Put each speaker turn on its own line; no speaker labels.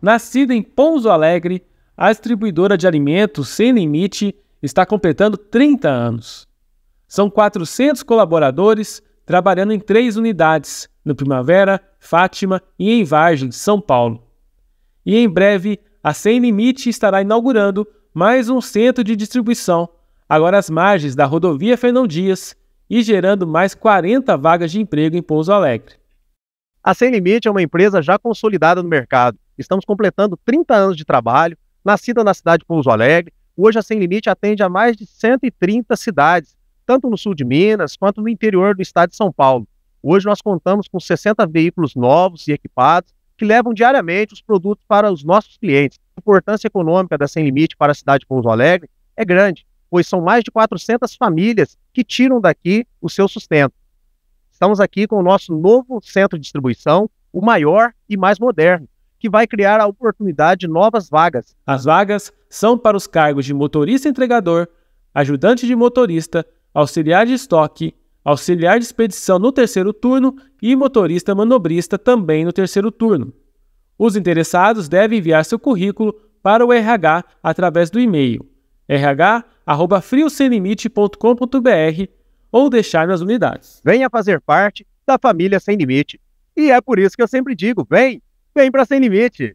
Nascida em Pouso Alegre, a distribuidora de alimentos Sem Limite está completando 30 anos. São 400 colaboradores trabalhando em três unidades, no Primavera, Fátima e em Vargem, São Paulo. E em breve, a Sem Limite estará inaugurando mais um centro de distribuição, agora às margens da rodovia Fernão Dias, e gerando mais 40 vagas de emprego em Pouso Alegre. A Sem Limite é uma empresa já consolidada no mercado Estamos
completando 30 anos de trabalho, nascida na cidade de Pouso Alegre. Hoje a Sem Limite atende a mais de 130 cidades, tanto no sul de Minas quanto no interior do estado de São Paulo. Hoje nós contamos com 60 veículos novos e equipados que levam diariamente os produtos para os nossos clientes. A importância econômica da Sem Limite para a cidade de Pouso Alegre é grande, pois são mais de 400 famílias que tiram daqui o seu sustento. Estamos aqui com o nosso novo centro de distribuição, o maior e mais moderno, que vai criar a
oportunidade de novas vagas. As vagas são para os cargos de motorista entregador, ajudante de motorista, auxiliar de estoque, auxiliar de expedição no terceiro turno e motorista manobrista também no terceiro turno. Os interessados devem enviar seu currículo para o RH através do e-mail rh@friosemlimite.com.br ou deixar nas unidades. Venha fazer parte
da família sem limite. E é por isso que eu sempre digo, vem Vem para Sem Limite!